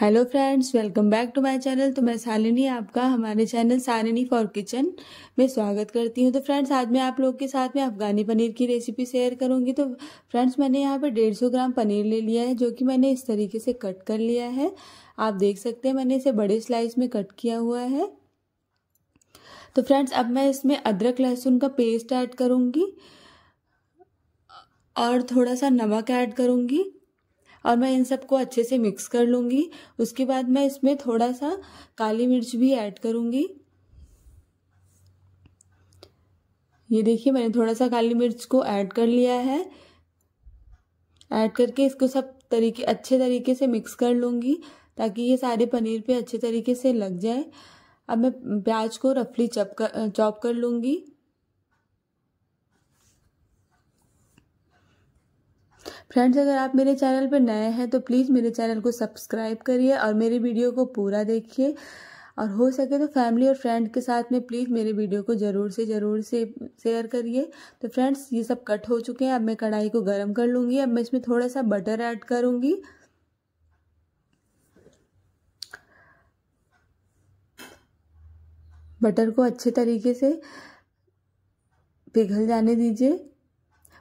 hello friends welcome back to my channel तो मैं सालिनी आपका हमारे चैनल सालिनी फॉर किचन में स्वागत करती हूँ तो फ्रेंड्स आज मैं आप लोग के साथ में अफ़गानी पनीर की रेसिपी शेयर करूँगी तो फ्रेंड्स मैंने यहाँ पर डेढ़ सौ ग्राम पनीर ले लिया है जो कि मैंने इस तरीके से कट कर लिया है आप देख सकते हैं मैंने इसे बड़े स्लाइस में कट किया हुआ है तो फ्रेंड्स अब मैं इसमें अदरक लहसुन का पेस्ट ऐड करूँगी और थोड़ा सा नमक ऐड करूँगी और मैं इन सबको अच्छे से मिक्स कर लूँगी उसके बाद मैं इसमें थोड़ा सा काली मिर्च भी ऐड करूँगी ये देखिए मैंने थोड़ा सा काली मिर्च को ऐड कर लिया है ऐड करके इसको सब तरीके अच्छे तरीके से मिक्स कर लूँगी ताकि ये सारे पनीर पे अच्छे तरीके से लग जाए अब मैं प्याज को रफली चप कर चॉप कर लूँगी फ्रेंड्स अगर आप मेरे चैनल पर नए हैं तो प्लीज़ मेरे चैनल को सब्सक्राइब करिए और मेरे वीडियो को पूरा देखिए और हो सके तो फैमिली और फ्रेंड के साथ में प्लीज़ मेरे वीडियो को ज़रूर से ज़रूर से शेयर करिए तो फ्रेंड्स ये सब कट हो चुके हैं अब मैं कढ़ाई को गर्म कर लूँगी अब मैं इसमें थोड़ा सा बटर ऐड करूँगी बटर को अच्छे तरीके से पिघल जाने दीजिए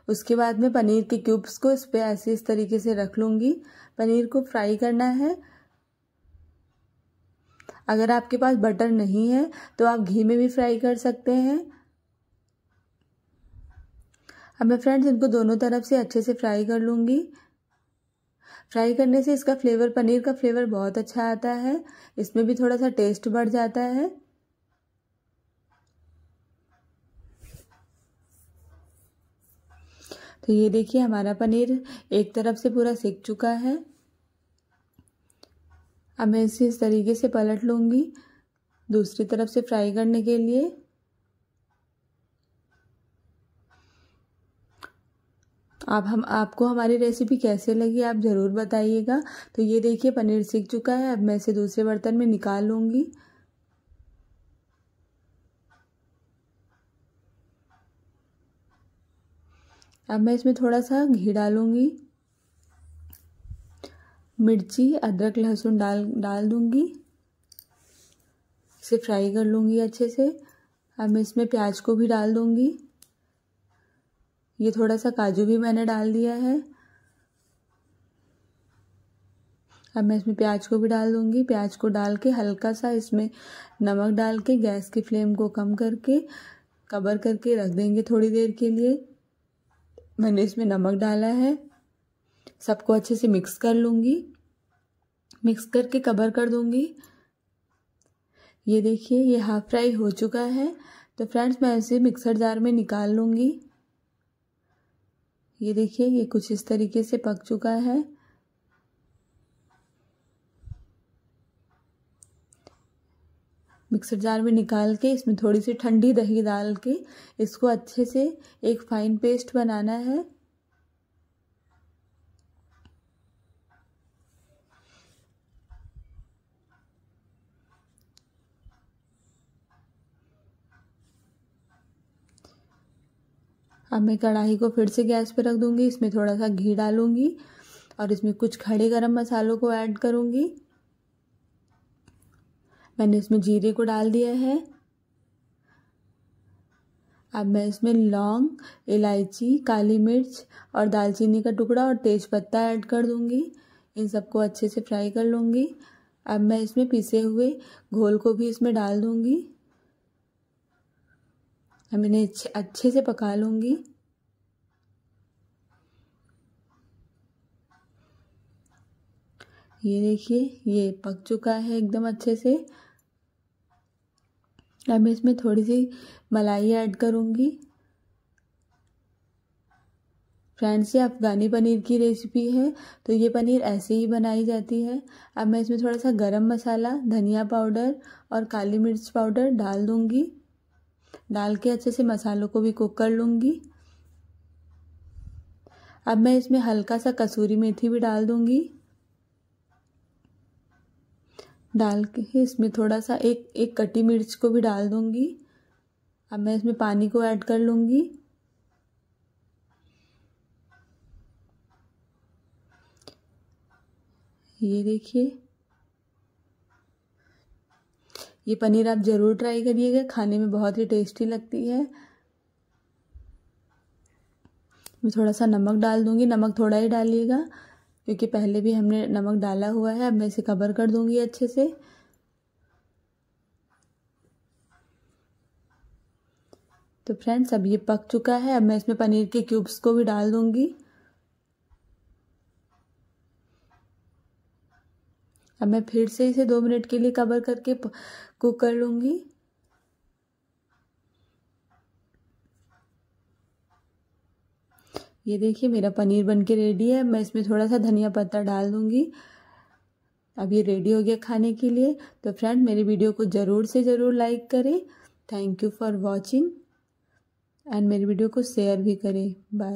उसके बाद में पनीर के क्यूब्स को इस पर ऐसे इस तरीके से रख लूँगी पनीर को फ्राई करना है अगर आपके पास बटर नहीं है तो आप घी में भी फ्राई कर सकते हैं अब मैं फ्रेंड्स इनको दोनों तरफ से अच्छे से फ्राई कर लूँगी फ्राई करने से इसका फ्लेवर पनीर का फ्लेवर बहुत अच्छा आता है इसमें भी थोड़ा सा टेस्ट बढ़ जाता है तो ये देखिए हमारा पनीर एक तरफ से पूरा सेक चुका है अब मैं इसे इस तरीके से पलट लूँगी दूसरी तरफ से फ्राई करने के लिए आप हम आपको हमारी रेसिपी कैसे लगी आप ज़रूर बताइएगा तो ये देखिए पनीर सीख चुका है अब मैं इसे दूसरे बर्तन में निकाल लूँगी अब मैं इसमें थोड़ा सा घी डालूँगी मिर्ची अदरक लहसुन डाल डाल दूँगी इसे फ्राई कर लूँगी अच्छे से अब मैं इसमें प्याज को भी डाल दूँगी ये थोड़ा सा काजू भी मैंने डाल दिया है अब मैं इसमें प्याज को भी डाल दूँगी प्याज को डाल के हल्का सा इसमें नमक डाल के गैस की फ्लेम को कम करके कवर करके रख देंगे थोड़ी देर के लिए मैंने इसमें नमक डाला है सबको अच्छे से मिक्स कर लूँगी मिक्स करके कवर कर दूँगी ये देखिए ये हाफ फ्राई हो चुका है तो फ्रेंड्स मैं इसे मिक्सर जार में निकाल लूँगी ये देखिए ये कुछ इस तरीके से पक चुका है मिक्सर जार में निकाल के इसमें थोड़ी सी ठंडी दही डाल के इसको अच्छे से एक फाइन पेस्ट बनाना है अब मैं कढ़ाई को फिर से गैस पर रख दूंगी इसमें थोड़ा सा घी डालूंगी और इसमें कुछ खड़े गरम मसालों को ऐड करूंगी मैंने इसमें जीरे को डाल दिया है अब मैं इसमें लौंग इलायची काली मिर्च और दालचीनी का टुकड़ा और तेज पत्ता ऐड कर दूंगी इन सबको अच्छे से फ्राई कर लूंगी अब मैं इसमें पीसे हुए घोल को भी इसमें डाल दूंगी अब इन्हें अच्छे से पका लूंगी ये देखिए ये पक चुका है एकदम अच्छे से अब मैं इसमें थोड़ी सी मलाई ऐड करूँगी फ्रेंड्स ये अफ़गानी पनीर की रेसिपी है तो ये पनीर ऐसे ही बनाई जाती है अब मैं इसमें थोड़ा सा गरम मसाला धनिया पाउडर और काली मिर्च पाउडर डाल दूँगी डाल के अच्छे से मसालों को भी कुक कर लूँगी अब मैं इसमें हल्का सा कसूरी मेथी भी डाल दूँगी डाल के इसमें थोड़ा सा एक एक कटी मिर्च को भी डाल दूंगी अब मैं इसमें पानी को ऐड कर लूंगी ये देखिए ये पनीर आप ज़रूर ट्राई करिएगा खाने में बहुत ही टेस्टी लगती है मैं थोड़ा सा नमक डाल दूंगी नमक थोड़ा ही डालिएगा क्योंकि पहले भी हमने नमक डाला हुआ है अब मैं इसे कवर कर दूंगी अच्छे से तो फ्रेंड्स अब ये पक चुका है अब मैं इसमें पनीर के क्यूब्स को भी डाल दूंगी अब मैं फिर से इसे दो मिनट के लिए कवर करके कुक कर लूंगी ये देखिए मेरा पनीर बन के रेडी है मैं इसमें थोड़ा सा धनिया पत्ता डाल दूँगी अब ये रेडी हो गया खाने के लिए तो फ्रेंड मेरी वीडियो को ज़रूर से ज़रूर लाइक करें thank you for watching and मेरी वीडियो को शेयर भी करें बाय